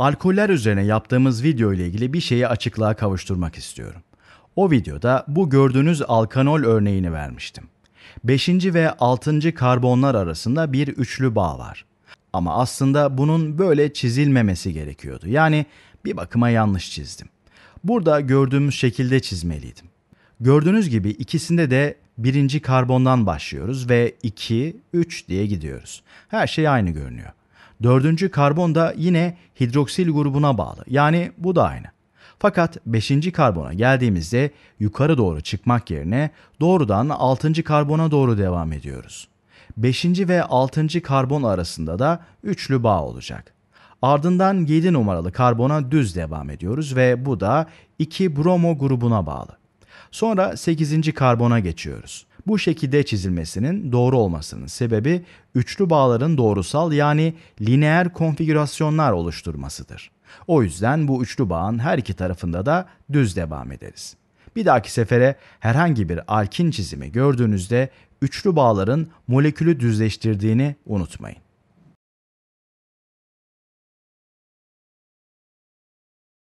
Alkoller üzerine yaptığımız video ile ilgili bir şeyi açıklığa kavuşturmak istiyorum. O videoda bu gördüğünüz alkanol örneğini vermiştim. 5. ve 6. karbonlar arasında bir üçlü bağ var. Ama aslında bunun böyle çizilmemesi gerekiyordu. Yani bir bakıma yanlış çizdim. Burada gördüğümüz şekilde çizmeliydim. Gördüğünüz gibi ikisinde de birinci karbondan başlıyoruz ve 2, 3 diye gidiyoruz. Her şey aynı görünüyor. Dördüncü karbon da yine hidroksil grubuna bağlı. Yani bu da aynı. Fakat 5. karbona geldiğimizde yukarı doğru çıkmak yerine doğrudan 6. karbona doğru devam ediyoruz. 5. ve 6. karbon arasında da üçlü bağ olacak. Ardından 7 numaralı karbona düz devam ediyoruz ve bu da 2 bromo grubuna bağlı. Sonra 8. karbona geçiyoruz. Bu şekilde çizilmesinin doğru olmasının sebebi üçlü bağların doğrusal yani lineer konfigürasyonlar oluşturmasıdır. O yüzden bu üçlü bağın her iki tarafında da düz devam ederiz. Bir dahaki sefere herhangi bir alkin çizimi gördüğünüzde üçlü bağların molekülü düzleştirdiğini unutmayın.